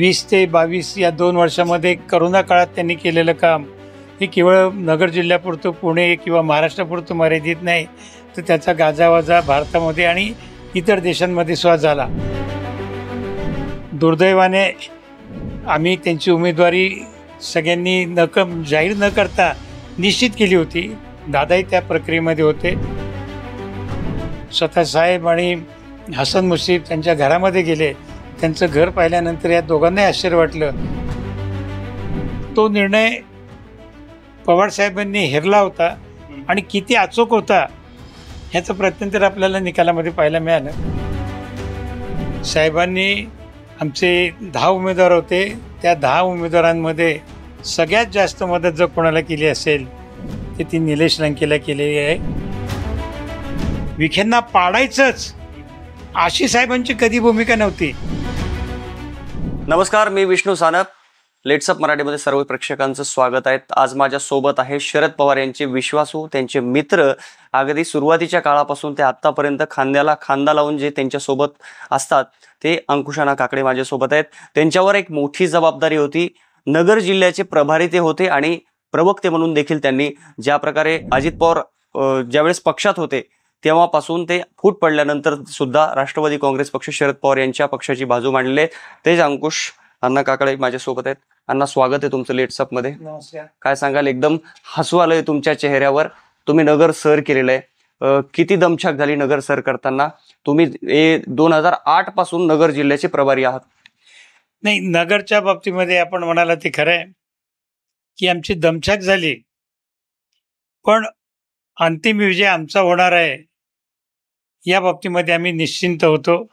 वीस ते बावीस या दोन वर्षामध्ये करोना काळात त्यांनी केलेलं काम हे केवळ नगर जिल्ह्यापुरतं पुणे किंवा महाराष्ट्रापुरतं मर्यादित नाही तर त्याचा गाजावाजा भारतामध्ये आणि इतर देशांमध्ये सुद्धा झाला दुर्दैवाने आम्ही त्यांची उमेदवारी सगळ्यांनी न जाहीर न करता निश्चित केली होती दादाही त्या प्रक्रियेमध्ये होते स्वतः साहेब आणि हसन मुशीफ त्यांच्या घरामध्ये गेले त्यांचं घर पाहिल्यानंतर या दोघांनाही आश्चर्य वाटलं तो निर्णय पवारसाहेबांनी हेरला होता आणि किती अचूक होता ह्याचं प्रत्यंतर आपल्याला निकालामध्ये पाहायला मिळालं साहेबांनी आमचे दहा उमेदवार होते त्या दहा उमेदवारांमध्ये सगळ्यात जास्त मदत जर कोणाला केली असेल ते ती निलेश लंकेला केलेली आहे विखेंना पाडायचंच आशी साहेबांची कधी भूमिका नव्हती नमस्कार मी विष्णू सानप लेट्सअप मराठीमध्ये सर्व प्रेक्षकांचं स्वागत आहे आज माझ्या सोबत आहे शरद पवार यांचे विश्वासू त्यांचे मित्र अगदी सुरुवातीच्या काळापासून ते आत्तापर्यंत खांद्याला खांदा लावून जे त्यांच्यासोबत असतात ते अंकुशाना काकडे माझ्यासोबत आहेत त्यांच्यावर एक मोठी जबाबदारी होती नगर जिल्ह्याचे प्रभारी ते होते आणि प्रवक्ते म्हणून देखील त्यांनी ज्या प्रकारे अजित पवार ज्यावेळेस पक्षात होते तेव्हापासून ते फूट पडल्यानंतर सुद्धा राष्ट्रवादी काँग्रेस पक्ष शरद पवार यांच्या पक्षाची बाजू मांडले तेच अंकुश अण्णा काकडे माझ्यासोबत आहेत अण्णा स्वागत आहे तुमचं लेट्सअप मध्ये काय सांगाल एकदम हसू आलंय तुमच्या चेहऱ्यावर तुम्ही नगर सर केलेलं आहे किती दमछाक झाली नगर सर करताना तुम्ही दोन हजार आठ पासून नगर जिल्ह्याचे प्रभारी आहात नाही नगरच्या बाबतीमध्ये आपण म्हणाला ते खरंय की आमची दमछाक झाली पण अंतिम विजय आमचा होणार आहे या बाबतीमध्ये आम्ही निश्चिंत होतो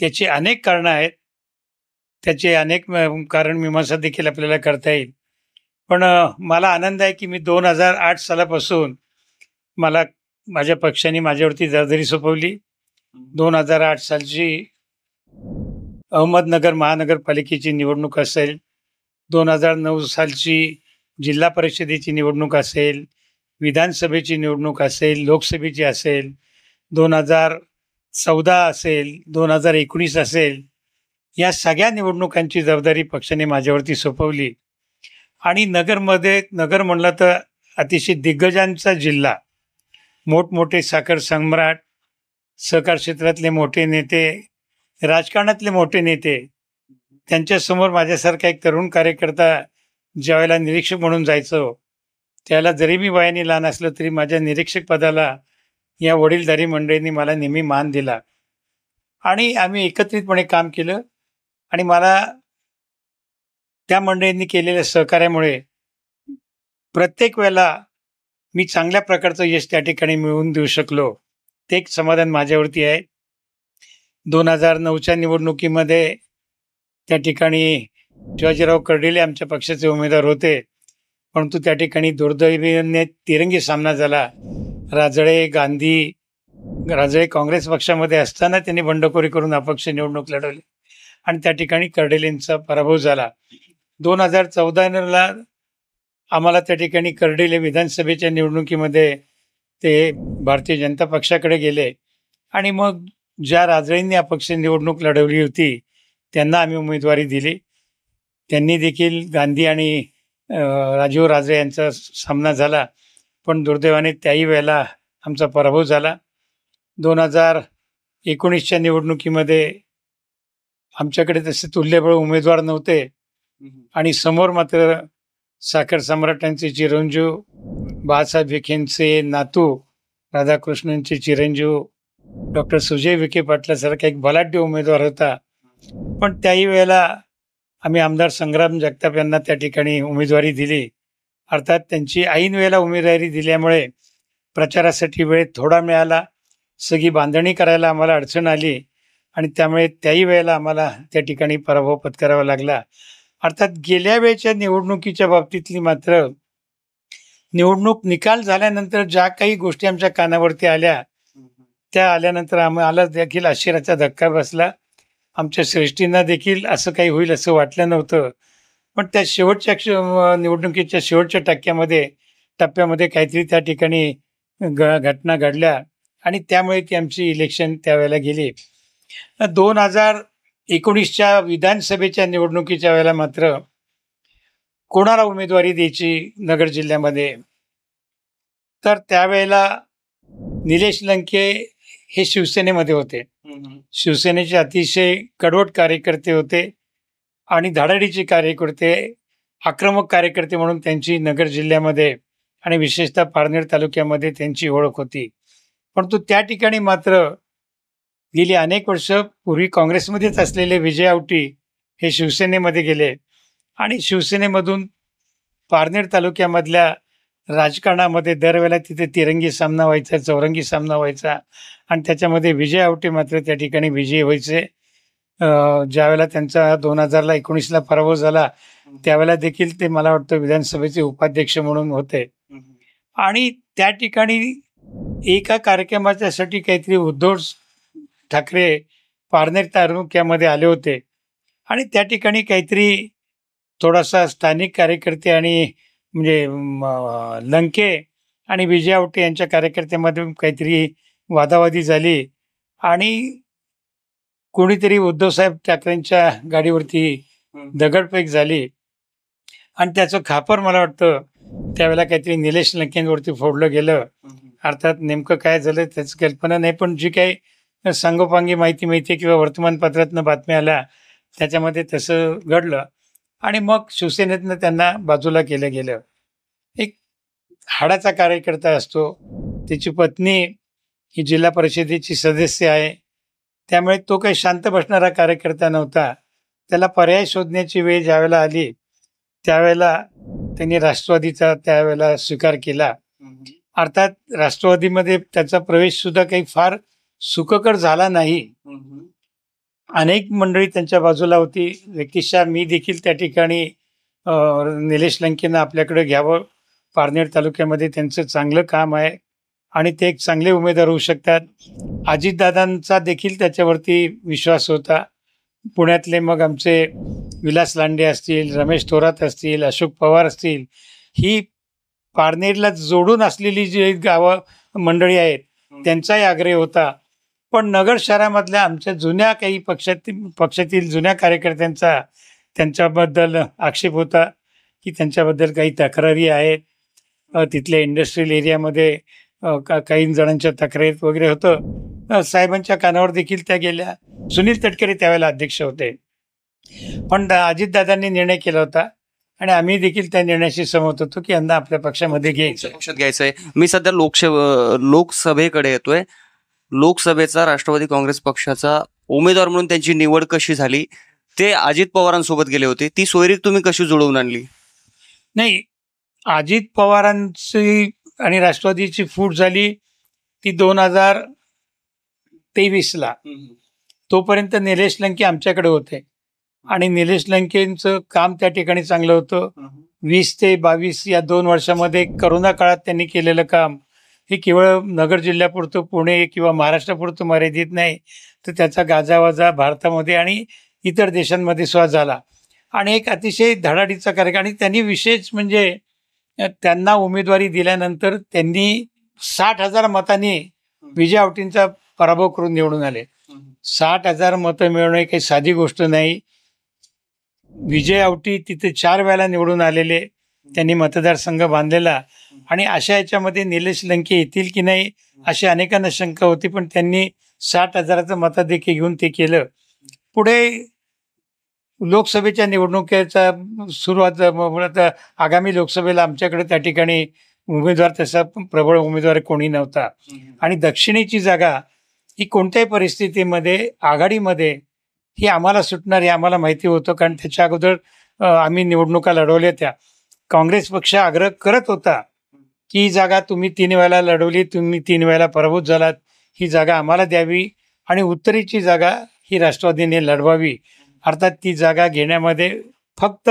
त्याची अनेक कारणं आहेत त्याचे अनेक कारण मीमांसा देखील आपल्याला करता येईल पण मला आनंद आहे की मी दोन हजार आठ सालापासून मला माझ्या पक्षाने माझ्यावरती जबाबदारी सोपवली दोन हजार आठ सालची अहमदनगर महानगरपालिकेची निवडणूक असेल दोन हजार नऊ सालची जिल्हा परिषदेची निवडणूक असेल विधानसभेची निवडणूक असेल लोकसभेची असेल दोन हजार चौदा असेल दोन हजार एकोणीस असेल या सगळ्या निवडणुकांची जबाबदारी पक्षाने माझ्यावरती सोपवली आणि नगरमध्ये नगर म्हणलं तर अतिशय दिग्गजांचा जिल्हा मोठमोठे साखर सम्राट सहकार क्षेत्रातले मोठे नेते राजकारणातले मोठे नेते त्यांच्यासमोर माझ्यासारखा एक तरुण कार्यकर्ता ज्यावेळेला निरीक्षक म्हणून जायचो त्याला जरी मी वयाने लहान असलो तरी माझ्या निरीक्षक पदाला या वडीलधारी मंडळींनी मला नेहमी मान दिला आणि आम्ही एकत्रितपणे काम केलं आणि मला त्या मंडळींनी केलेल्या सहकार्यामुळे प्रत्येक वेळेला मी चांगल्या प्रकारचं यश त्या ठिकाणी मिळवून देऊ शकलो ते एक समाधान माझ्यावरती आहे दोन हजार नऊच्या निवडणुकीमध्ये त्या ठिकाणी शिवाजीराव कर्डिले आमच्या पक्षाचे उमेदवार होते परंतु त्या ठिकाणी दुर्दैवीने तिरंगी सामना झाला राजळे गांधी राजळे काँग्रेस पक्षामध्ये असताना त्यांनी बंडखोरी करून अपक्ष निवडणूक लढवली आणि त्या ठिकाणी कर्डेलेंचा पराभव झाला दोन हजार चौदाला आम्हाला त्या ठिकाणी कर्डेले विधानसभेच्या निवडणुकीमध्ये ते भारतीय जनता पक्षाकडे गेले आणि मग ज्या राजळेंनी अपक्ष निवडणूक लढवली होती त्यांना आम्ही उमेदवारी दिली त्यांनी देखील गांधी आणि राजीव राजे यांचा सामना झाला पण दुर्दैवाने त्याही वेळेला आमचा पराभव झाला दोन हजार एकोणीसच्या निवडणुकीमध्ये आमच्याकडे तसे तुल्यबळ उमेदवार नव्हते आणि समोर मात्र साखर सम्राटांचे चिरंजीव बाळासाहेब विखेंचे नातू राधाकृष्णांचे चिरंजीव डॉक्टर सुजय विखे पाटलासारखा एक बलाढ्य उमेदवार होता पण त्याही वेळेला आम्ही आमदार संग्राम जगताप यांना त्या ठिकाणी उमेदवारी दिली अर्थात त्यांची ऐन वेळेला उमेदवारी दिल्यामुळे प्रचारासाठी वेळ थोडा मिळाला सगळी बांधणी करायला आम्हाला अडचण आली आणि त्यामुळे त्याही वेळेला आम्हाला त्या ठिकाणी पराभव पत्करावा लागला अर्थात गेल्या वेळच्या निवडणुकीच्या बाबतीतली मात्र निवडणूक निकाल झाल्यानंतर ज्या काही गोष्टी आमच्या कानावरती आल्या त्या आल्यानंतर आम्हाला देखील आश्चर्याचा धक्का बसला आमच्या श्रेष्ठींना देखील असं काही होईल असं वाटलं नव्हतं पण त्या शेवटच्या निवडणुकीच्या शेवटच्या टक्क्यामध्ये टप्प्यामध्ये काहीतरी त्या ठिकाणी घटना घडल्या आणि त्यामुळे ती आमची इलेक्शन त्यावेळेला गेली दोन हजार एकोणीसच्या विधानसभेच्या निवडणुकीच्या वेळेला मात्र कोणाला उमेदवारी द्यायची नगर जिल्ह्यामध्ये तर त्यावेळेला निलेश लंके हे शिवसेनेमध्ये होते शिवसेनेचे अतिशय कडवट कार्यकर्ते होते आणि धाडाडीचे कार्यकर्ते आक्रमक कार्यकर्ते म्हणून त्यांची नगर जिल्ह्यामध्ये आणि विशेषतः पारनेर तालुक्यामध्ये त्यांची ओळख होती परंतु त्या ठिकाणी मात्र गेली अनेक वर्ष पूर्वी काँग्रेसमध्येच असलेले विजय आवटी हे शिवसेनेमध्ये गेले आणि शिवसेनेमधून पारनेर तालुक्यामधल्या राजकारणामध्ये दरवेळेला तिथे तिरंगी सामना व्हायचा चौरंगी सामना व्हायचा आणि त्याच्यामध्ये विजय आवटे मात्र त्या ठिकाणी विजयी व्हायचे ज्यावेळेला त्यांचा दोन हजारला एकोणीसला पराभव झाला त्यावेळेला देखील ते मला वाटतं विधानसभेचे उपाध्यक्ष म्हणून होते आणि त्या ठिकाणी एका कार्यक्रमाच्यासाठी काहीतरी उद्धव ठाकरे पारनेर तालुक्यामध्ये आले होते आणि त्या ठिकाणी काहीतरी थोडासा स्थानिक कार्यकर्ते आणि म्हणजे लंके आणि विजय आवटे यांच्या कार्यकर्त्यामध्ये काहीतरी वादावादी झाली आणि कोणीतरी उद्धवसाहेब ठाकरेंच्या गाडीवरती दगडफेक झाली आणि त्याचं खापर मला वाटतं त्यावेळेला काहीतरी निलेश लंकेंवरती फोडलं गेलं अर्थात नेमकं काय झालं त्याची कल्पना नाही पण जी काही सांगोपांगी माहिती मिळते किंवा वर्तमानपत्रातनं बातम्या आल्या त्याच्यामध्ये तसं घडलं आणि मग शिवसेनेतनं त्यांना बाजूला केलं गेलं एक हाडाचा कार्यकर्ता असतो त्याची पत्नी ही जिल्हा परिषदेची सदस्य आहे त्यामुळे तो काही शांत बसणारा कार्यकर्ता नव्हता त्याला पर्याय शोधण्याची वेळ ज्यावेळेला आली त्यावेळेला त्यांनी राष्ट्रवादीचा त्यावेळेला स्वीकार केला अर्थात राष्ट्रवादीमध्ये त्याचा प्रवेश सुद्धा काही फार सुखकर झाला नाही अनेक मंडळी त्यांच्या बाजूला होती व्यक्तिशा मी देखील त्या ठिकाणी निलेश लंकेनं आपल्याकडे घ्यावं पारनेर तालुक्यामध्ये त्यांचं चांगलं काम आहे आणि ते एक चांगले उमेदवार होऊ शकतात अजितदादांचा देखील त्याच्यावरती विश्वास होता पुण्यातले मग आमचे विलास लांडे असतील रमेश थोरात असतील अशोक पवार असतील ही पारनेरला जोडून असलेली जी गावं मंडळी आहेत त्यांचाही आग्रह होता पण नगर शहरामधल्या आमच्या जुन्या काही पक्षातील पक्षातील जुन्या कार्यकर्त्यांचा त्यांच्याबद्दल आक्षेप होता की त्यांच्याबद्दल काही तक्रारी आहेत तिथल्या इंडस्ट्रीयल एरियामध्ये काही जणांच्या तक्रारीत वगैरे होतं साहेबांच्या कानावर देखील त्या गेल्या सुनील तटकरे त्यावेळेला अध्यक्ष होते पण अजितदादांनी निर्णय केला होता आणि आम्ही देखील त्या निर्णयाशी सहमत होतो की यंदा आपल्या पक्षामध्ये घ्यायचं पक्षात घ्यायचं आहे मी सध्या लोकशे लोकसभेकडे येतोय लोकसभेचा राष्ट्रवादी काँग्रेस पक्षाचा उमेदवार म्हणून त्यांची निवड कशी झाली ते अजित पवारांसोबत गेले होते ती सोयरीक तुम्ही कशी जुळवून आणली नाही अजित पवारांची आणि राष्ट्रवादीची फूट झाली ती दोन हजार तेवीसला तोपर्यंत निलेश लंके आमच्याकडे होते आणि निलेश लंकेंचं काम त्या ठिकाणी चांगलं होतं वीस ते बावीस या दोन वर्षामध्ये करोना काळात त्यांनी केलेलं काम हे केवळ नगर जिल्ह्यापुरतं पुणे किंवा महाराष्ट्रापुरतं मर्यादित नाही तर त्याचा गाजावाजा भारतामध्ये आणि इतर देशांमध्ये सुद्धा झाला आणि एक अतिशय धडाडीचा कार्यक्रम आणि त्यांनी विशेष म्हणजे त्यांना उमेदवारी दिल्यानंतर त्यांनी साठ हजार मतांनी विजय आवटींचा पराभव करून निवडून आले साठ हजार मतं मिळवणे काही साधी गोष्ट नाही विजय आवटी तिथे चार वेळेला निवडून आलेले त्यांनी मतदारसंघ बांधलेला आणि अशा याच्यामध्ये निलेश लंके येतील की नाही अशी अनेकांना शंका होती पण त्यांनी साठ हजाराचं देखील घेऊन ते केलं पुढे लोकसभेच्या निवडणुकीचा सुरुवात आगामी लोकसभेला आमच्याकडे त्या ठिकाणी उमेदवार तसा प्रबळ उमेदवार कोणी नव्हता आणि दक्षिणेची जागा ही कोणत्याही परिस्थितीमध्ये आघाडीमध्ये ही आम्हाला सुटणार हे आम्हाला माहिती होतं कारण त्याच्या अगोदर आम्ही निवडणुका लढवल्या त्या काँग्रेस पक्ष आग्रह करत होता की ही जागा तुम्ही तीन वेळेला लढवली तुम्ही तीन वेळेला पराभूत झालात ही जागा आम्हाला द्यावी आणि उत्तरेची जागा ही राष्ट्रवादीने लढवावी अर्थात ती जागा घेण्यामध्ये फक्त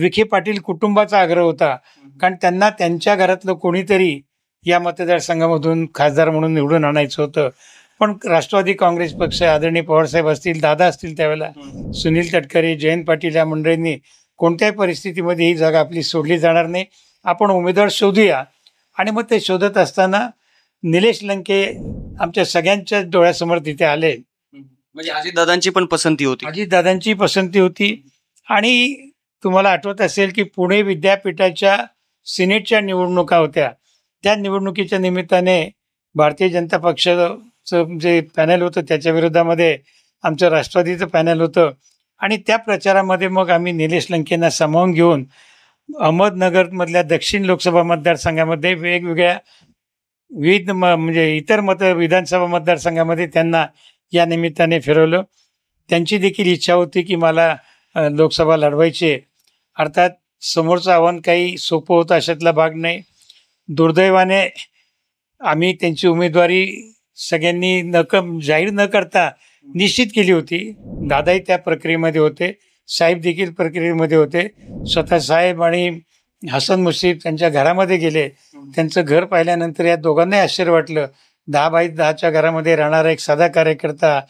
विखे पाटील कुटुंबाचा आग्रह होता कारण त्यांना त्यांच्या घरातलं कोणीतरी या मतदारसंघामधून खासदार म्हणून निवडून आणायचं होतं पण राष्ट्रवादी काँग्रेस पक्ष आदरणीय पवारसाहेब असतील दादा असतील त्यावेळेला सुनील तटकरे जयंत पाटील या मंडळींनी कोणत्याही परिस्थितीमध्ये ही जागा आपली सोडली जाणार नाही आपण उमेदवार शोधूया आणि मग ते शोधत असताना निलेश लंके आमच्या सगळ्यांच्या डोळ्यासमोर तिथे आले म्हणजे अजित दादांची पण पसंती होती अजितदादांची दादांची पसंती होती आणि तुम्हाला आठवत असेल की पुणे विद्यापीठाच्या सिनेटच्या निवडणुका होत्या त्या निवडणुकीच्या निमित्ताने भारतीय जनता पक्षाचं जे पॅनल होतं त्याच्या विरोधामध्ये आमचं राष्ट्रवादीचं पॅनल होतं आणि त्या प्रचारामध्ये मग आम्ही निलेश लंकेंना सामावून घेऊन अहमदनगरमधल्या दक्षिण लोकसभा मतदारसंघामध्ये वेगवेगळ्या विविध म्हणजे इतर मत विधानसभा मतदारसंघामध्ये त्यांना या निमित्ताने फिरवलं त्यांची देखील इच्छा होती की मला लोकसभा लढवायची अर्थात समोरचं आव्हान काही सोपं होतं अशातला भाग नाही दुर्दैवाने आम्ही त्यांची उमेदवारी सगळ्यांनी न जाहीर न करता निश्चित केली होती दादाही त्या प्रक्रियेमध्ये होते साहेब देखील प्रक्रियेमध्ये होते स्वतः साहेब आणि हसन मुश्रीफ त्यांच्या घरामध्ये गेले त्यांचं घर पाहिल्यानंतर या दोघांनाही आश्चर्य वाटलं दहा बाय दहाच्या घरामध्ये राहणारा एक साधा कार्यकर्ता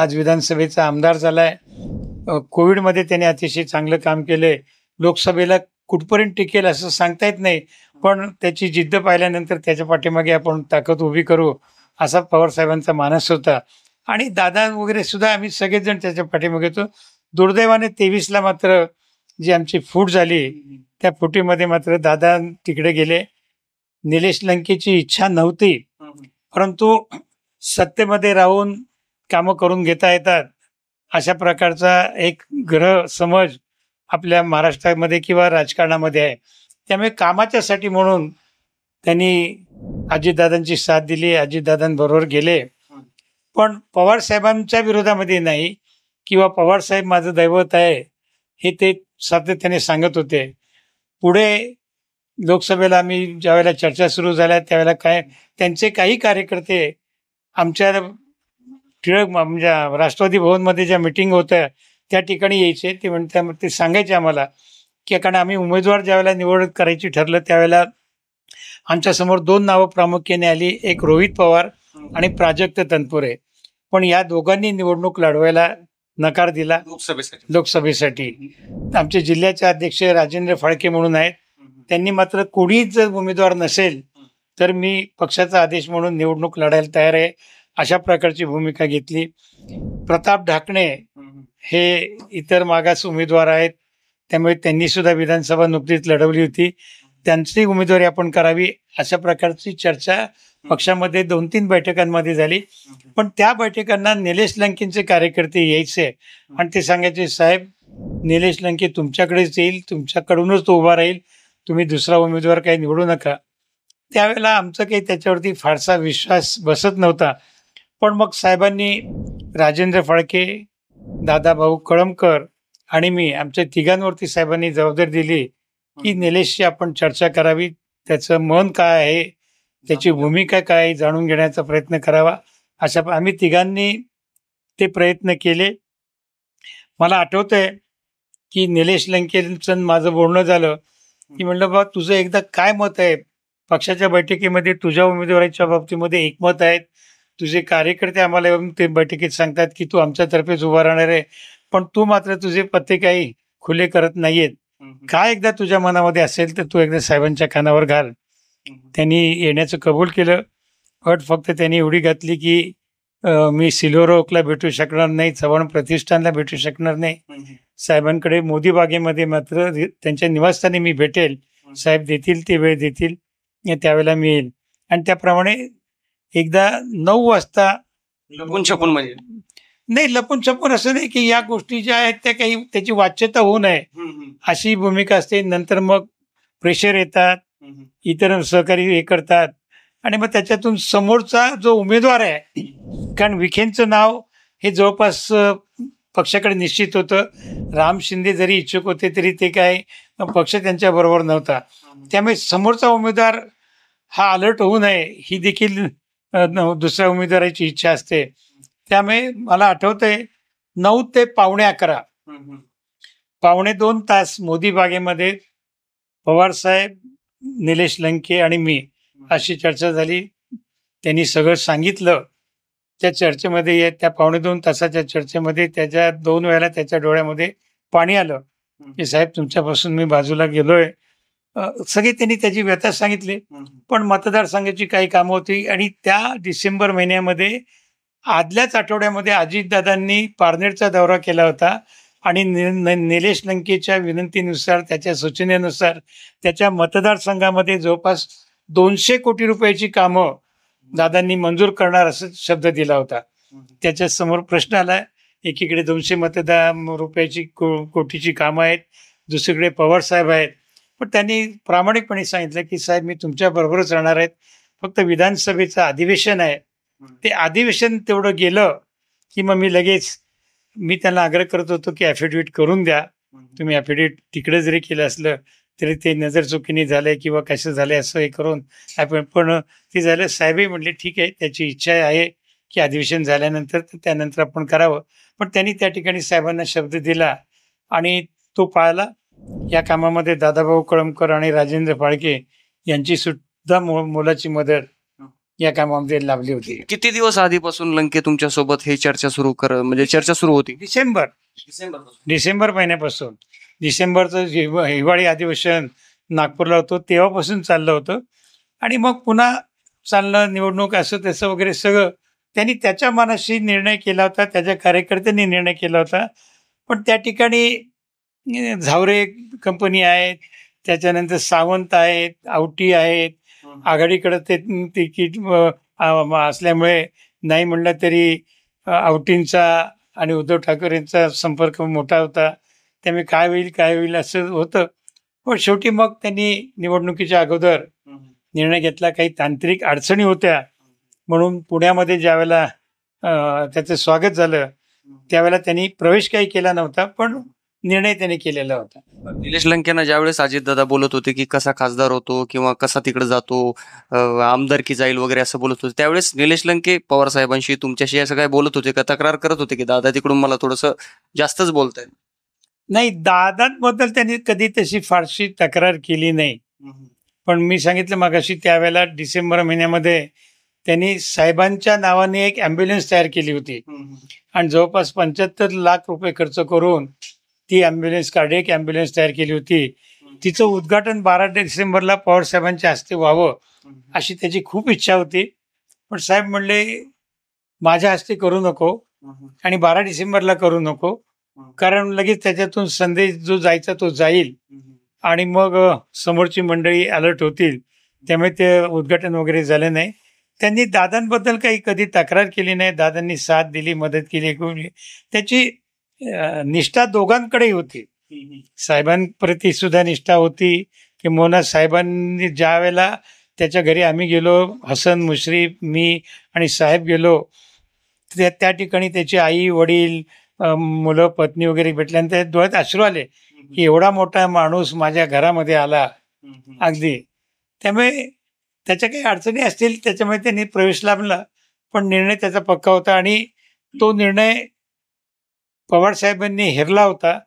आज विधानसभेचा आमदार झालाय कोविडमध्ये त्याने अतिशय चांगलं काम केले लोकसभेला कुठपर्यंत टिकेल असं सांगता येत नाही पण त्याची जिद्द पाहिल्यानंतर त्याच्या पाठीमागे आपण ताकद उभी करू असा पवारसाहेबांचा मानस होता आणि दादा वगैरे सुद्धा आम्ही सगळेजण त्याच्या पाठीमागे होतो दुर्दैवाने तेवीसला मात्र जी आमची फूट झाली त्या फुटीमध्ये मात्र दादा तिकडे गेले निलेश लंकेची इच्छा नव्हती परंतु सत्तेमध्ये राहून कामं करून घेता येतात अशा प्रकारचा एक ग्रह समज आपल्या महाराष्ट्रामध्ये किंवा राजकारणामध्ये आहे त्यामुळे कामाच्यासाठी म्हणून त्यांनी अजितदादांची साथ दिली अजितदादांबरोबर गेले पण पवारसाहेबांच्या विरोधामध्ये नाही किंवा पवारसाहेब माझं दैवत आहे हे ते सातत्याने सांगत होते पुढे लोकसभेला आम्ही ज्यावेळेला चर्चा सुरू झाल्या त्यावेळेला काय त्यांचे काही कार्यकर्ते आमच्या टिळक म्हणजे राष्ट्रवादी भवनमध्ये ज्या मिटिंग होत्या त्या ठिकाणी यायचे ते त्या ते सांगायचे आम्हाला की कारण आम्ही उमेदवार ज्यावेळेला निवड करायची ठरलं त्यावेळेला आमच्यासमोर दोन नावं प्रामुख्याने आली एक रोहित पवार आणि प्राजक्त तनपुरे पण या दोघांनी निवडणूक लढवायला नकार दिला लोकसभेसाठी लोकसभेसाठी आमचे जिल्ह्याचे अध्यक्ष राजेंद्र फाळके म्हणून आहेत त्यांनी मात्र कोणीच जर उमेदवार नसेल तर मी पक्षाचा आदेश म्हणून निवडणूक लढायला तयार आहे अशा प्रकारची भूमिका घेतली प्रताप ढाकणे हे इतर मागास उमेदवार आहेत त्यामुळे त्यांनी सुद्धा विधानसभा नुकतीच लढवली होती त्यांची उमेदवारी आपण करावी अशा प्रकारची चर्चा पक्षामध्ये दोन तीन बैठकांमध्ये झाली पण त्या बैठकांना निलेश लंकेंचे कार्यकर्ते यायचे आणि ते सांगायचे साहेब निलेश लंके तुमच्याकडेच येईल तुमच्याकडूनच तो उभा राहील तुम्ही दुसरा उमेदवार काही निवडू नका त्यावेळेला आमचं काही त्याच्यावरती फारसा विश्वास बसत नव्हता पण मग साहेबांनी राजेंद्र फाळके दादाभाऊ कळमकर आणि मी आमच्या तिघांवरती साहेबांनी जबाबदारी दिली की निलेशशी आपण चर्चा करावी त्याचं मन काय आहे त्याची भूमिका काय आहे जाणून घेण्याचा प्रयत्न करावा अशा आम्ही तिघांनी ते प्रयत्न केले मला आठवतंय की निलेश लंकेचं माझं बोलणं झालं की म्हटलं बा तुझं एकदा काय मत आहे पक्षाच्या बैठकीमध्ये तुझ्या उमेदवाराच्या बाबतीमध्ये एकमत आहेत तुझे कार्यकर्ते आम्हाला येऊन ते बैठकीत सांगतात की तू आमच्यातर्फेच उभा राहणार आहे पण तू मात्र तुझे पत्ते काही खुले करत नाहीयेत काय एकदा तुझ्या मनामध्ये असेल तर तू एकदा साहेबांच्या कानावर घाल त्यांनी येण्याचं कबूल केलं अट फक्त त्यांनी एवढी घातली की मी सिल्वर ओकला भेटू शकणार नाही चव्हाण प्रतिष्ठानला भेटू शकणार नाही म्हणजे? साहेबांकडे मोदी बागेमध्ये मात्र त्यांच्या निवासस्थानी मी भेटेल साहेब देतील ते वेळ देतील त्यावेळेला मी येईल आणि त्याप्रमाणे एकदा नऊ वाजता लपून छपून म्हणजे नाही लपून छपून असं नाही की या गोष्टी ज्या आहेत त्या काही त्याची वाच्यता होऊ नये अशी भूमिका असते नंतर मग प्रेशर येतात इतर सहकारी हे करतात आणि मग त्याच्यातून समोरचा जो उमेदवार आहे कारण विखेंचं नाव हे जवळपास पक्षाकडे निश्चित होतं राम शिंदे जरी इच्छुक होते तरी ते काय पक्ष त्यांच्याबरोबर नव्हता त्यामुळे समोरचा उमेदवार हा अलर्ट होऊ नये ही देखील दुसऱ्या उमेदवाराची इच्छा असते त्यामुळे मला आठवतंय नऊ ते पावणे अकरा पावणे दोन तास मोदी बागेमध्ये पवारसाहेब निलेश लंके आणि मी अशी चर्चा झाली त्यांनी सगळं सांगितलं त्या चर्चेमध्ये त्या पावणे दोन तासाच्या चर्चेमध्ये त्याच्या दोन वेळेला त्याच्या डोळ्यामध्ये पाणी आलं की साहेब तुमच्यापासून मी बाजूला गेलोय सगळे त्यांनी त्याची व्यथा सांगितली पण मतदारसंघाची काही कामं होती आणि त्या डिसेंबर महिन्यामध्ये आदल्याच आठवड्यामध्ये अजितदादांनी पारनेरचा दौरा केला होता आणि निलेश लंकेच्या विनंतीनुसार त्याच्या सूचनेनुसार त्याच्या मतदारसंघामध्ये जवळपास दोनशे कोटी रुपयाची कामं दादांनी मंजूर करणार असं शब्द दिला होता त्याच्या समोर प्रश्न आला एकीकडे दोनशे मतदार रुपयाची को कोटीची कामं आहेत दुसरीकडे पवार साहेब आहेत पण त्यांनी प्रामाणिकपणे सांगितलं की साहेब मी तुमच्या बरोबरच राहणार आहेत फक्त विधानसभेचं अधिवेशन आहे ते अधिवेशन तेवढं गेलं की मग मी लगेच मी त्यांना आग्रह करत होतो की ॲफिडेविट करून द्या तुम्ही ॲफिडेविट तिकडे जरी केलं असलं तरी ते नजर चुकीने झाले किंवा कसं झाले असं हे करून आपण पण ते झालं साहेबही म्हणले ठीक आहे त्याची इच्छा आहे की अधिवेशन झाल्यानंतर त्यानंतर आपण करावं पण त्यांनी त्या ठिकाणी साहेबांना शब्द दिला आणि तो पाळला या कामामध्ये दादाभाऊ कळमकर आणि राजेंद्र फाळके यांची सुद्धा मोलाची मदत या कामामध्ये लाभली होती किती दिवस आधीपासून लंके तुमच्या सोबत हे चर्चा सुरू कर म्हणजे चर्चा सुरू होती डिसेंबर डिसेंबर महिन्यापासून डिसेंबरचं हिवा हिवाळी अधिवेशन नागपूरला होतं तेव्हापासून चाललं होतं आणि मग पुन्हा चाललं निवडणूक असं तसं वगैरे सगळं त्यांनी त्याच्या मनाशी निर्णय केला होता त्याच्या कार्यकर्त्यांनी निर्णय केला होता पण त्या ठिकाणी झावरे कंपनी आहेत त्याच्यानंतर सावंत आहेत आवटी आहेत आघाडीकडं ते तिकीट असल्यामुळे नाही म्हणलं तरी आवटींचा आणि उद्धव ठाकरेंचा संपर्क मोठा होता त्यामुळे काय होईल काय होईल असं होतं पण शेवटी मग त्यांनी निवडणुकीच्या अगोदर निर्णय घेतला काही तांत्रिक अडचणी होत्या म्हणून पुण्यामध्ये ज्यावेळेला त्याचं स्वागत झालं त्यावेळेला त्यांनी प्रवेश काही केला नव्हता पण निर्णय त्यांनी केलेला होता निलेश लंकेना ज्यावेळेस दादा बोलत होते की कसा खासदार होतो किंवा कसा तिकडे जातो आमदार की जाईल वगैरे असं बोलत होते त्यावेळेस निलेश लंके पवार साहेबांशी तुमच्याशी असं काय बोलत होते का तक्रार करत होते की दादा तिकडून मला थोडस जास्तच बोलताय नाही दादांबद्दल त्यांनी कधी तशी फारशी तक्रार केली नाही पण मी सांगितलं मागाशी त्यावेळेला डिसेंबर महिन्यामध्ये त्यांनी साहेबांच्या नावाने एक ॲम्ब्युलन्स तयार केली होती आणि जवळपास पंच्याहत्तर लाख रुपये खर्च करून ती ॲम्ब्युलन्स एक ॲम्ब्युलन्स तयार केली होती तिचं उद्घाटन बारा डिसेंबरला पवार साहेबांच्या हस्ते व्हावं अशी त्याची खूप इच्छा होती पण साहेब म्हणले माझ्या हस्ते करू नको आणि बारा डिसेंबरला करू नको कारण लगेच त्याच्यातून संदेश जो जायचा तो जाईल आणि मग समोरची मंडळी अलर्ट होतील त्यामुळे ते उद्घाटन वगैरे झालं नाही त्यांनी दादांबद्दल काही कधी तक्रार केली नाही दादांनी साथ दिली मदत केली त्याची निष्ठा दोघांकडे होती साहेबांप्रती सुद्धा निष्ठा होती की मोना साहेबांनी ज्या वेळेला त्याच्या घरी आम्ही गेलो हसन मुश्रीफ मी आणि साहेब गेलो त्या ठिकाणी त्याची आई वडील मुलं पत्नी वगैरे भेटल्यानंतर डोळ्यात अश्रू आले की एवढा मोठा माणूस माझ्या घरामध्ये आला अगदी त्यामुळे त्याच्या काही अडचणी असतील त्याच्यामुळे त्यांनी प्रवेश लाभला पण निर्णय त्याचा पक्का होता आणि तो निर्णय पवार साहेबांनी हेरला होता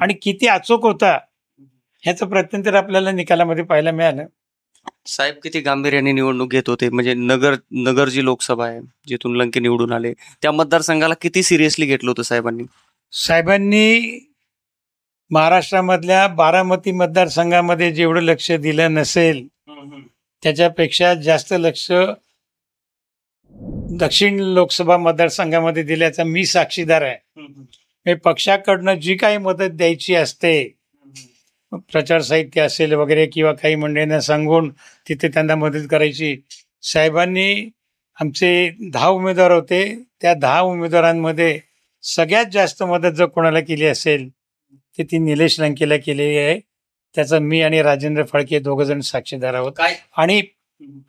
आणि किती अचूक होता ह्याचं प्रत्यंतर आपल्याला निकालामध्ये पाहायला मिळालं साहेब किती गांभीर्याने निवडणूक घेत होते म्हणजे नगर नगर जी लोकसभा आहे जिथून लंके निवडून आले त्या मतदारसंघाला किती सिरियसली घेतलं होतं साहेबांनी साहेबांनी महाराष्ट्रामधल्या बारामती मतदारसंघामध्ये जेवढं लक्ष दिलं नसेल त्याच्यापेक्षा जास्त लक्ष दक्षिण लोकसभा मतदारसंघामध्ये दिल्याचा मी साक्षीदार आहे पक्षाकडनं जी काही मदत द्यायची असते प्रचार साहित्य असेल वगैरे किंवा काही मंडळींना सांगून तिथे त्यांना मदत करायची साहेबांनी आमचे दहा उमेदवार होते त्या दहा उमेदवारांमध्ये सगळ्यात जास्त मदत जर कोणाला केली असेल ते ती निलेश लंकेला केलेली आहे त्याचा मी आणि राजेंद्र फळके दोघ जण साक्षीदार आहोत आणि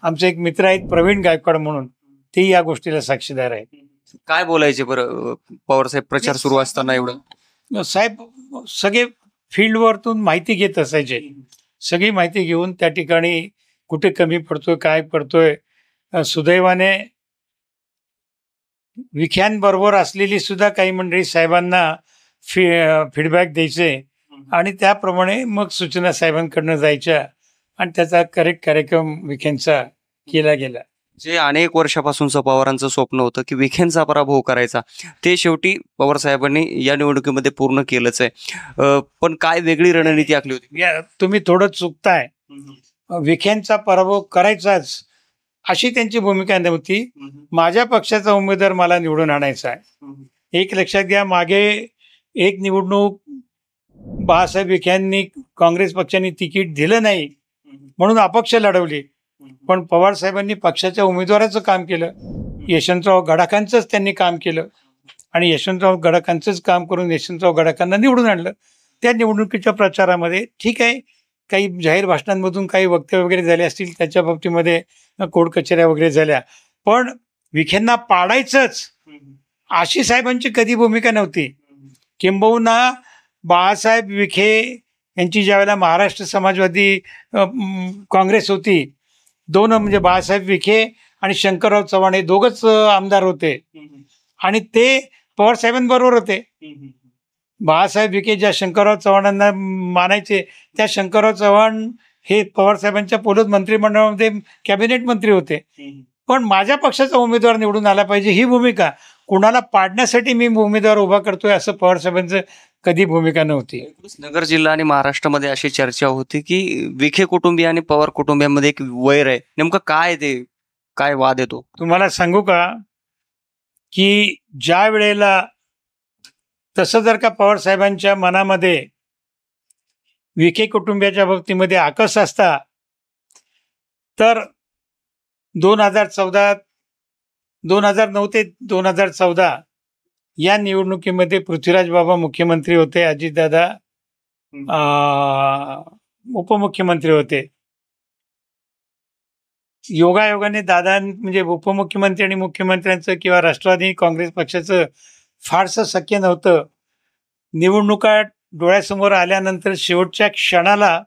आमचे एक मित्र आहेत प्रवीण गायकवाड म्हणून ते या गोष्टीला साक्षीदार आहेत काय बोलायचे बरं पवारसाहेब प्रचार सुरू असताना एवढं साहेब सगळे फील्डवरतून माहिती घेत असायचे सगळी माहिती घेऊन त्या ठिकाणी कुठे कमी पडतोय काय पडतोय सुदैवाने विख्यांबरोबर असलेली सुद्धा काही मंडळी साहेबांना फी फीडबॅक द्यायचे आणि त्याप्रमाणे मग सूचना साहेबांकडनं जायच्या आणि त्याचा करेक्ट कार्यक्रम विख्यांचा केला गेला जे अनेक वर्षापासूनचं पवारांचं स्वप्न होतं की विखेंचा पराभव करायचा ते शेवटी पवार साहेबांनी या निवडणुकीमध्ये पूर्ण केलंच आहे पण काय वेगळी रणनीती आखली होती तुम्ही थोडं चुकताय विखेंचा पराभव करायचाच अशी त्यांची भूमिका नव्हती माझ्या पक्षाचा उमेदवार मला निवडून आणायचा आहे एक लक्षात घ्या मागे एक निवडणूक बाळासाहेब विखेंनी काँग्रेस पक्षाने तिकीट दिलं नाही म्हणून अपक्ष लढवली पण पवार साहेबांनी पक्षाच्या उमेदवाराचं काम केलं यशवंतराव गडाखांचंच त्यांनी काम केलं आणि यशवंतराव गडाखांचंच काम करून यशवंतराव गडाखांना निवडून आणलं त्या निवडणुकीच्या प्रचारामध्ये ठीक आहे काही जाहीर भाषणांमधून काही वक्तव्य वगैरे झाले असतील त्याच्या बाबतीमध्ये कोडकचऱ्या कचेऱ्या वगैरे झाल्या पण विखेंना पाडायचंच अशी साहेबांची कधी भूमिका नव्हती किंबहुना बाळासाहेब विखे यांची ज्यावेळेला महाराष्ट्र समाजवादी काँग्रेस होती दोन म्हणजे बाळासाहेब विखे आणि शंकरराव चव्हाण हे दोघच आमदार होते आणि ते पवार साहेबांबरोबर होते बाळासाहेब विखे ज्या शंकरराव चव्हाणांना मानायचे त्या शंकरराव चव्हाण हे पवार साहेबांच्या मंत्रिमंडळामध्ये कॅबिनेट मंत्री होते पण माझ्या पक्षाचा उमेदवार निवडून आला पाहिजे ही भूमिका कुणाला पाडण्यासाठी मी उमेदवार उभा करतोय असं पवार साहेबांचं कधी भूमिका नव्हती नगर जिल्हा आणि महाराष्ट्रामध्ये अशी चर्चा होती की विखे कुटुंबीय आणि पवार कुटुंबियांमध्ये एक वैर आहे नेमकं काय ते काय वाद येतो तुम्हाला सांगू का की ज्या वेळेला तसं जर का पवार साहेबांच्या मनामध्ये विखे कुटुंबियाच्या बाबतीमध्ये आकस असता तर दोन हजार चौदा दोन हजार नऊ ते दोन हजार चौदा या निवडणुकीमध्ये पृथ्वीराज बाबा मुख्यमंत्री होते अजितदादा उपमुख्यमंत्री होते योगायोगाने दादा म्हणजे उपमुख्यमंत्री आणि मुख्यमंत्र्यांचं किंवा राष्ट्रवादी काँग्रेस पक्षाचं फारसं शक्य नव्हतं निवडणुका डोळ्यासमोर आल्यानंतर शेवटच्या क्षणाला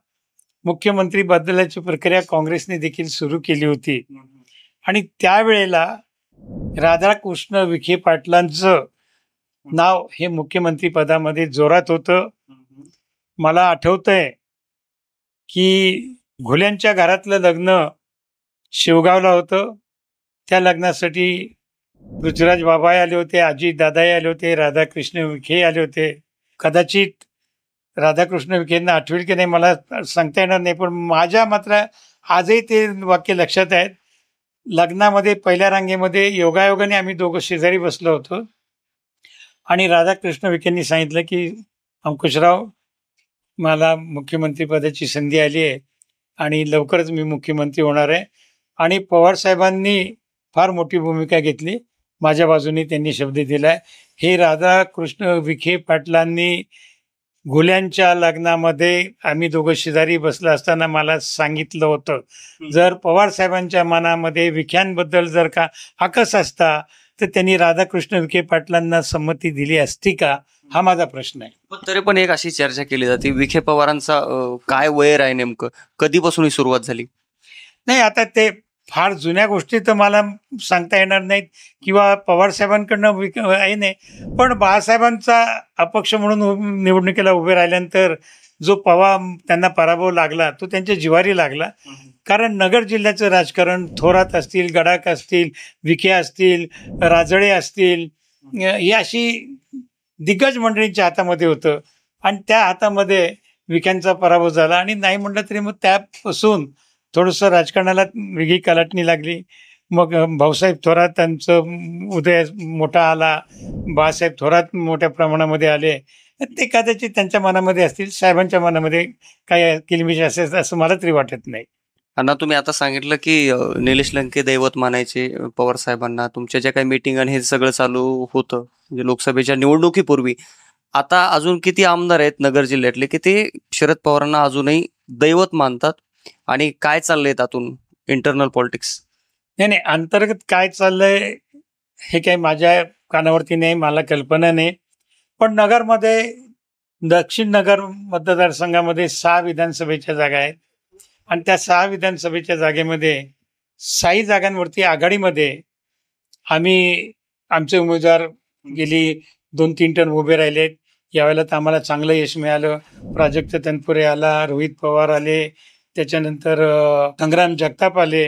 मुख्यमंत्री बदलाची प्रक्रिया काँग्रेसने देखील सुरू केली होती आणि त्यावेळेला राधाकृष्ण विखे पाटलांचं नाव हे मुख्यमंत्री पदामध्ये जोरात होतं मला आठवतंय की घोल्यांच्या घरातलं लग्न शिवगावला होतं त्या लग्नासाठी ऋतुराज बाबाही आले होते आजी दादाही आले होते राधाकृष्ण विखे आले होते कदाचित राधाकृष्ण विखेंना आठवेल की नाही मला सांगता येणार नाही पण माझ्या मात्र आजही ते वाक्य लक्षात आहेत लग्नामध्ये पहिल्या रांगेमध्ये योगायोगाने आम्ही दोघं शेजारी बसलो होतो आणि राधाकृष्ण विखेंनी सांगितलं की अंकुशराव मला मुख्यमंत्रीपदाची संधी आली आहे आणि लवकरच मी मुख्यमंत्री होणार आहे आणि पवारसाहेबांनी फार मोठी भूमिका घेतली माझ्या बाजूने त्यांनी शब्द दिला हे राधाकृष्ण विखे पाटलांनी गुल्यांच्या लग्नामध्ये आम्ही दोघं शेजारी बसलं असताना मला सांगितलं होतं जर पवारसाहेबांच्या मनामध्ये विख्यांबद्दल जर का आकस असता तर त्यांनी राधाकृष्ण विखे पाटलांना संमती दिली असती का हा माझा प्रश्न आहे तरी पण एक अशी चर्चा केली जाते विखे पवारांचा काय वयर आहे नेमकं कधीपासून ही सुरुवात झाली नाही आता ते फार जुन्या गोष्टी तर मला सांगता येणार नाहीत किंवा पवारसाहेबांकडनं आहे नाही पण बाळासाहेबांचा अपक्ष म्हणून निवडणुकीला उभे राहिल्यानंतर जो पवा त्यांना पराभव लागला तो त्यांच्या जिवारी लागला कारण नगर जिल्ह्याचं राजकारण थोरात असतील गडाख असतील विखे असतील राजळे असतील ही अशी दिग्गज मंडळींच्या हातामध्ये होतं आणि त्या हातामध्ये विख्यांचा पराभव झाला आणि नाही म्हटलं तरी मग त्यापासून थोडंसं राजकारणाला वेगळी कलाटणी लागली मग भाऊसाहेब थोरात त्यांचं उदय मोठा आला बाळासाहेब थोरात मोठ्या प्रमाणामध्ये आले ते कदाचित त्यांच्या मनामध्ये असतील साहेबांच्या मनामध्ये काय किलमिश असेल असं मला तरी वाटत नाही अण्णा तुम्ही आता सांगितलं की निलेश लंके दैवत मानायचे पवार साहेबांना तुमच्या ज्या काही मीटिंग आणि हे सगळं चालू होतं म्हणजे लोकसभेच्या निवडणुकीपूर्वी आता अजून किती आमदार आहेत नगर जिल्ह्यातले की ते शरद पवारांना अजूनही दैवत मानतात आणि काय चाललंय त्यातून इंटरनल पॉलिटिक्स नाही नाही अंतर्गत काय चाललंय हे काही माझ्या कानावरती नाही मला कल्पना नाही पण नगरमध्ये दक्षिण नगर मतदारसंघामध्ये सहा विधानसभेच्या जागा आहेत आणि त्या सहा विधानसभेच्या जागेमध्ये साई जागांवरती आघाडीमध्ये आम्ही आमचे उमेदवार गेली दोन तीन टन उभे राहिलेत यावेळेला तर आम्हाला चांगलं यश मिळालं प्राजक्त तनपुरे आला रोहित पवार आले त्याच्यानंतर संग्राम जगताप आले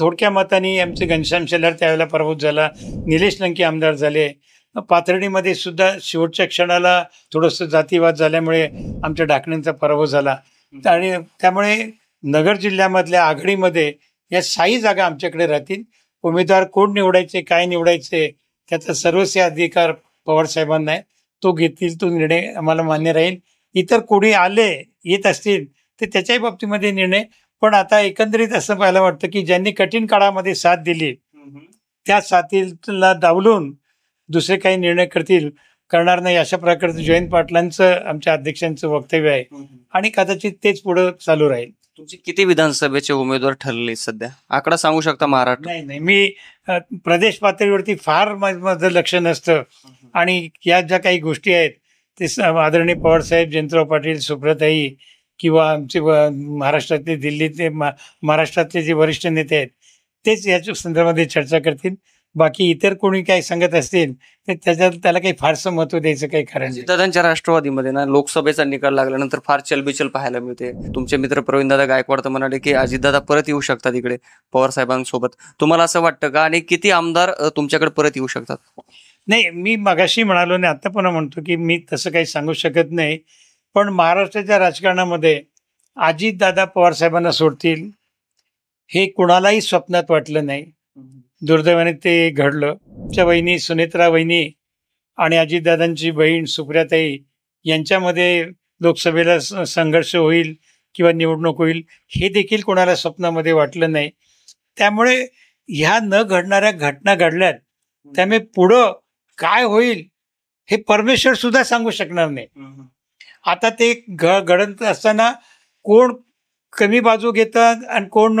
थोडक्या मताने आमचे घनश्याम शेलार त्यावेळेला पराभूत झाला निलेश लंके आमदार झाले पाथर्डीमध्ये सुद्धा शेवटच्या क्षणाला थोडंसं जातीवाद झाल्यामुळे आमच्या डाकण्यांचा पराभव झाला आणि त्यामुळे नगर जिल्ह्यामधल्या आघाडीमध्ये या साई जागा आमच्याकडे राहतील उमेदवार कोण निवडायचे काय निवडायचे त्याचा सर्वस्व अधिकार पवारसाहेबांना आहे तो घेतील तो निर्णय आम्हाला मान्य राहील इतर कोणी आले येत असतील ते त्याच्याही बाबतीमध्ये निर्णय पण आता एकंदरीत असं पाहायला वाटतं की ज्यांनी कठीण काळामध्ये साथ दिली त्या साथीला डावलून दुसरे काही निर्णय करतील करणार नाही अशा प्रकारचं जयंत पाटलांचं आमच्या अध्यक्षांचं वक्तव्य आहे आणि कदाचित तेच पुढे चालू राहील तुमचे किती विधानसभेचे उमेदवार ठरले सध्या आकडा सांगू शकता महाराष्ट्र नाही नाही मी प्रदेश पातळीवरती फार माझं लक्ष नसतं आणि या ज्या काही गोष्टी आहेत ते आदरणीय साहेब जयंतराव पाटील सुप्रताई किंवा आमचे महाराष्ट्रातले दिल्लीतले महाराष्ट्रातले जे वरिष्ठ नेते आहेत तेच याच्या संदर्भामध्ये चर्चा करतील बाकी इतर कोणी काही सांगत असतील तर त्याच्यात त्याला काही फारसं महत्व द्यायचं काही कारण त्यांच्या राष्ट्रवादीमध्ये ना लोकसभेचा निकाल लागल्यानंतर फार चलबिचल पाहायला मिळते तुमचे मित्र प्रवीणदादा गायकवाड तर म्हणाले की अजितदादा परत येऊ शकतात इकडे पवार साहेबांसोबत तुम्हाला असं वाटतं का आणि किती आमदार तुमच्याकडे परत येऊ शकतात नाही मी मगाशी म्हणालो आणि आता पुन्हा म्हणतो की मी तसं काही सांगू शकत नाही पण महाराष्ट्राच्या राजकारणामध्ये अजितदादा पवारसाहेबांना सोडतील हे कुणालाही स्वप्नात वाटलं नाही दुर्दैवाने ते घडलं आमच्या वहिनी सुनेत्रा वहिनी आणि अजितदादांची बहीण सुप्रियाताई यांच्यामध्ये लोकसभेला संघर्ष होईल किंवा निवडणूक होईल हे देखील कोणाला स्वप्नामध्ये वाटलं नाही त्यामुळे ह्या न घडणाऱ्या घटना घडल्यात त्यामुळे पुढं काय होईल हे परमेश्वर सुद्धा सांगू शकणार नाही आता ते घडत असताना कोण कमी बाजू घेतात आणि कोण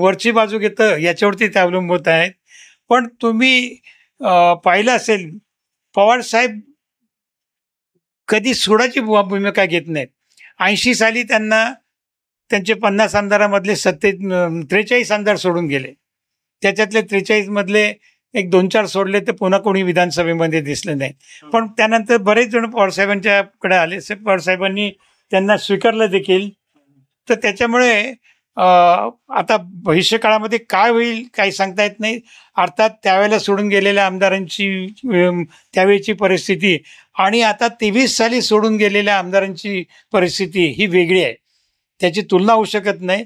वरची बाजू घेतं याच्यावरती ते अवलंबून आहेत पण तुम्ही पाहिलं असेल पवार साहेब कधी सोडाची भूमिका घेत नाहीत ऐंशी साली त्यांना त्यांचे पन्नास आमदारामधले सत्ते त्रेचाळीस आमदार सोडून गेले त्याच्यातले त्रेचाळीसमधले एक दोन चार सोडले ते पुन्हा कोणी विधानसभेमध्ये दिसले नाही पण त्यानंतर बरेच जण पवारसाहेबांच्याकडे आले पवारसाहेबांनी त्यांना स्वीकारलं देखील तर त्याच्यामुळे आता भविष्यकाळामध्ये काय होईल काही सांगता येत नाही अर्थात त्यावेळेला सोडून गेलेल्या आमदारांची त्यावेळची परिस्थिती आणि आता तेवीस साली सोडून गेलेल्या आमदारांची परिस्थिती ही वेगळी आहे त्याची तुलना होऊ शकत नाही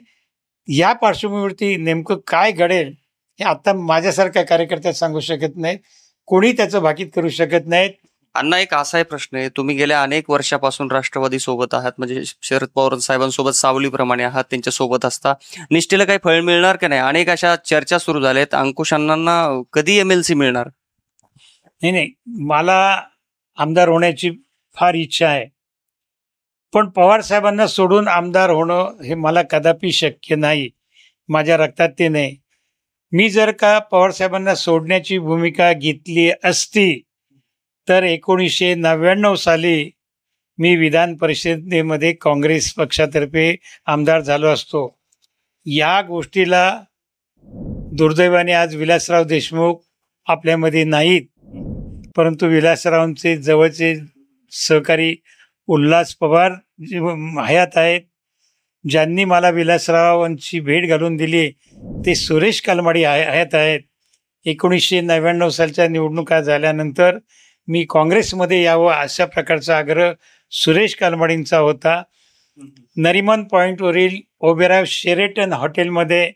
या पार्श्वभूमीवरती नेमकं काय घडेल हे आता माझ्यासारख्या कार्यकर्त्या सांगू शकत नाहीत कोणी त्याचं भाकीत करू शकत नाहीत अण्णा एक असाही प्रश्न आहे तुम्ही गेल्या अनेक वर्षापासून राष्ट्रवादी सोबत आहात म्हणजे शरद पवार साहेबांसोबत सावलीप्रमाणे आहात त्यांच्या सोबत असता निष्ठेला काही फळ मिळणार का नाही अनेक अशा चर्चा सुरू झाल्यात अंकुश अण्णांना कधी एम एल सी मिळणार नाही नाही मला आमदार होण्याची फार इच्छा आहे पण पवार साहेबांना सोडून आमदार होणं हे मला कदापि शक्य नाही माझ्या रक्तात ते नाही मी जर का पवारसाहेबांना सोडण्याची भूमिका घेतली असती तर एकोणीसशे नव्याण्णव साली मी विधान परिषदेमध्ये काँग्रेस पक्षातर्फे आमदार झालो असतो या गोष्टीला दुर्दैवाने आज विलासराव देशमुख आपल्यामध्ये नाहीत परंतु विलासरावांचे जवळचे सहकारी उल्हास पवार हयात आहेत ज्यांनी मला विलासरावांची भेट घालून दिली ते सुरेश कालमाडी आहे आहेत आहेत एकोणीसशे नव्याण्णव सालच्या निवडणुका झाल्यानंतर मी काँग्रेसमध्ये यावं अशा प्रकारचा आग्रह सुरेश कालमाडींचा होता नरिमन पॉईंटवरील ओबेराव शेरेटन हॉटेलमध्ये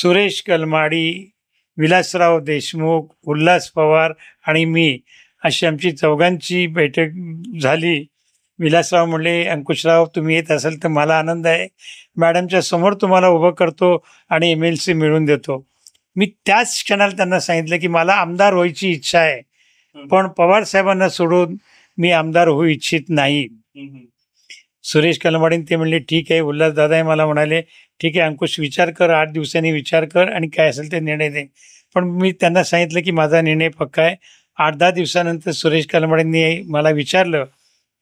सुरेश कलमाडी विलासराव देशमुख उल्हास पवार आणि मी अशी आमची चौघांची बैठक झाली विलासराव म्हणले अंकुशराव तुम्ही येत असाल तर मला आनंद आहे मॅडमच्या समोर तुम्हाला उभं करतो आणि एम एल सी मिळून देतो मी त्याच क्षणाला त्यांना सांगितलं की मला आमदार व्हायची इच्छा आहे पण पवार साहेबांना सोडून मी आमदार होऊ इच्छित नाही सुरेश कलमाडीने ते म्हणले ठीक आहे उल्हास दादा मला म्हणाले ठीक आहे अंकुश विचार कर आठ दिवसांनी विचार कर आणि काय असेल ते निर्णय दे पण मी त्यांना सांगितलं की माझा निर्णय पक्का आहे आठ दहा दिवसानंतर सुरेश कलमाडींनी मला विचारलं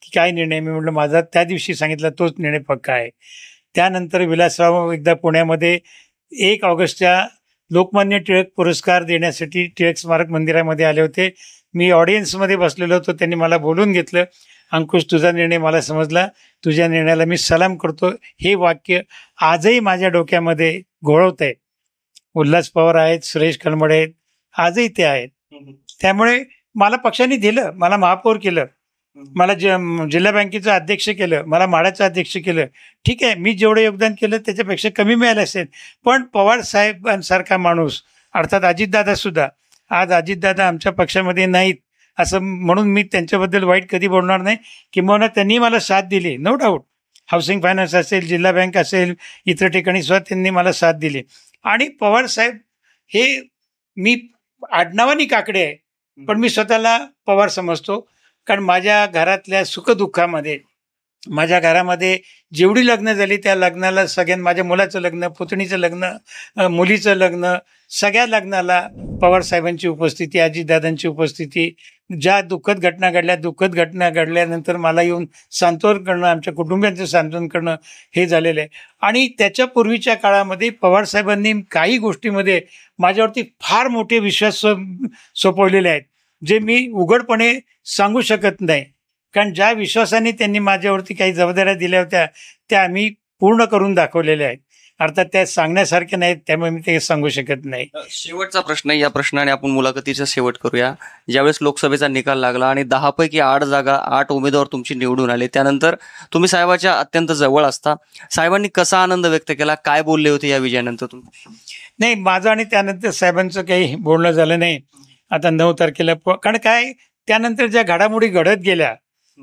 की काय निर्णय मी म्हटलं माझा त्या दिवशी सांगितला तोच निर्णय पक्का आहे त्यानंतर विलासराव एकदा पुण्यामध्ये एक ऑगस्टच्या लोकमान्य टिळक पुरस्कार देण्यासाठी टिळक स्मारक मंदिरामध्ये आले होते मी ऑडियन्समध्ये बसलेलो होतो त्यांनी मला बोलून घेतलं अंकुश तुझा निर्णय मला समजला तुझ्या निर्णयाला मी सलाम करतो हे वाक्य आजही माझ्या डोक्यामध्ये घोळवत आहे उल्हास पवार आहेत सुरेश कलमडे आहेत आजही ते आहेत त्यामुळे मला पक्षाने दिलं मला महापौर केलं मला ज जिल्हा बँकेचं अध्यक्ष केलं मला माडाचं अध्यक्ष केलं ठीक आहे मी जेवढं योगदान केलं त्याच्यापेक्षा कमी मिळालं असेल पण पवार साहेबांसारखा माणूस अर्थात अजितदादा सुद्धा आज अजितदादा आमच्या पक्षामध्ये नाहीत असं म्हणून मी त्यांच्याबद्दल वाईट कधी बोलणार नाही किंवा त्यांनी मला साथ दिली नो डाऊट हाऊसिंग फायनान्स असेल जिल्हा बँक असेल इतर ठिकाणी सुद्धा त्यांनी मला साथ दिली आणि पवार साहेब हे मी आडनावानी काकडे आहे पण मी स्वतःला पवार समजतो कारण माझ्या घरातल्या सुखदुःखामध्ये माझ्या घरामध्ये जेवढी लग्न झाली त्या लग्नाला सगळ्यां माझ्या मुलाचं लग्न पुतणीचं लग्न मुलीचं लग्न सगळ्या लग्नाला पवारसाहेबांची उपस्थिती आजीदादांची उपस्थिती ज्या दुःखद घटना घडल्या दुःखद घटना घडल्यानंतर मला येऊन सांत्वन करणं आमच्या कुटुंबियांचं सांत्वन करणं हे झालेलं आहे आणि त्याच्यापूर्वीच्या काळामध्ये पवारसाहेबांनी काही गोष्टीमध्ये माझ्यावरती फार मोठे विश्वास सोपवलेले आहेत जे मी उघडपणे सांगू शकत नाही कारण ज्या विश्वासाने त्यांनी माझ्यावरती काही जबाबदाऱ्या दिल्या होत्या त्या आम्ही पूर्ण करून दाखवलेल्या आहेत अर्थात त्या सांगण्यासारख्या नाहीत त्यामुळे मी ते सांगू शकत नाही शेवटचा प्रश्न या प्रश्नाने आपण मुलाखतीचा शेवट करूया ज्यावेळेस लोकसभेचा निकाल लागला आणि पैकी आठ जागा आठ उमेदवार तुमची निवडून आले त्यानंतर तुम्ही साहेबाच्या अत्यंत जवळ असता साहेबांनी कसा आनंद व्यक्त केला काय बोलले होते या विजयानंतर तुम्ही नाही माझं आणि त्यानंतर साहेबांचं काही बोलणं झालं नाही आता नऊ तारखेला कारण काय त्यानंतर ज्या घडामोडी घडत गेल्या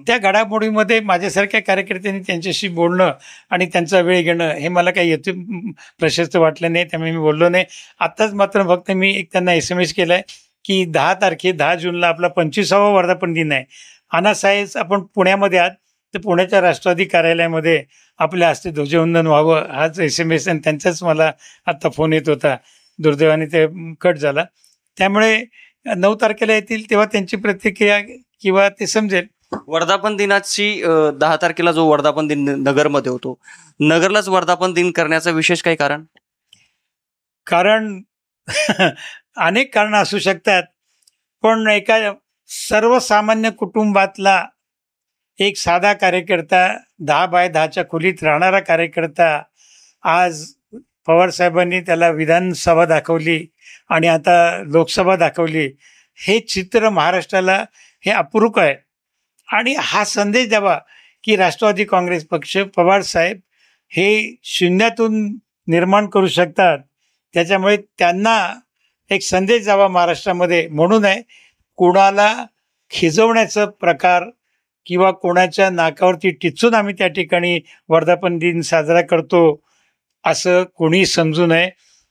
त्या घडामोडीमध्ये माझ्यासारख्या कार्यकर्त्यांनी त्यांच्याशी बोलणं आणि त्यांचा वेळ घेणं हे मला काही येतो प्रशस्त वाटलं नाही त्यामुळे मी बोललो नाही आत्ताच मात्र फक्त मी एक त्यांना एस एम एस केला आहे की दहा तारखे दहा जूनला आपला पंचवीसावा वर्धापन दिन आहे साहेब आपण पुण्यामध्ये आहात तर पुण्याच्या राष्ट्रवादी कार्यालयामध्ये आपल्या हस्ते ध्वजवंदन व्हावं हाच एस एम एस आणि त्यांचाच मला आत्ता फोन येत होता दुर्दैवाने ते कट झाला त्यामुळे नऊ तारखेला येतील तेव्हा त्यांची प्रतिक्रिया किंवा ते समजेल वर्धापन दिनाची दहा तारखेला जो वर्धापन दिन नगरमध्ये होतो नगरलाच वर्धापन दिन करण्याचं विशेष काही कारण कारण अनेक कारण असू शकतात पण एका सर्वसामान्य कुटुंबातला एक साधा कार्यकर्ता दहा बाय दहाच्या खोलीत राहणारा कार्यकर्ता आज पवारसाहेबांनी त्याला विधानसभा दाखवली आणि आता लोकसभा दाखवली हे चित्र महाराष्ट्राला हे अप्रूक आहे आणि हा संदेश द्यावा की राष्ट्रवादी काँग्रेस पक्ष पवारसाहेब हे शून्यातून निर्माण करू शकतात त्याच्यामुळे त्यांना एक संदेश द्यावा महाराष्ट्रामध्ये म्हणून आहे कोणाला खिजवण्याचं प्रकार किंवा कोणाच्या नाकावरती टिचून आम्ही त्या ठिकाणी वर्धापन दिन साजरा करतो असं कोणी समजू नये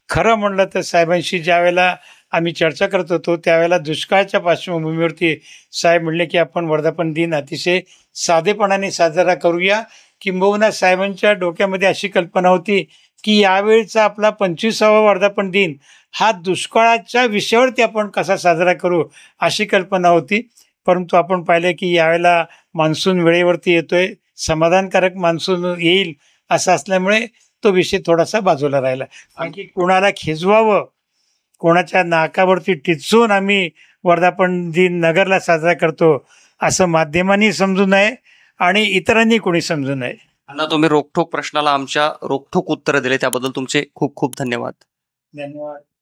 खरं म्हणलं तर साहेबांशी ज्यावेळेला आम्ही चर्चा करत होतो त्यावेळेला दुष्काळाच्या पार्श्वभूमीवरती साहेब म्हणले की आपण वर्धापन दिन अतिशय साधेपणाने साजरा करूया किंबहुना साहेबांच्या डोक्यामध्ये अशी कल्पना होती की यावेळचा आपला पंचवीसावा वर्धापन दिन हा दुष्काळाच्या विषयावरती आपण कसा साजरा करू अशी कल्पना होती परंतु आपण पाहिलं की यावेळेला मान्सून वेळेवरती येतोय समाधानकारक मान्सून येईल असं असल्यामुळे तो विषय थोडासा बाजूला राहिला आणखी कोणाला खिजवावं कोणाच्या नाकावरती टिचून आम्ही वर्धापन दिन नगरला साजरा करतो असं माध्यमांनी समजू नये आणि इतरांनी कोणी समजू नये अण्णा तुम्ही रोखोक प्रश्नाला आमच्या रोखोक उत्तर दिले त्याबद्दल तुमचे खूप खूप धन्यवाद धन्यवाद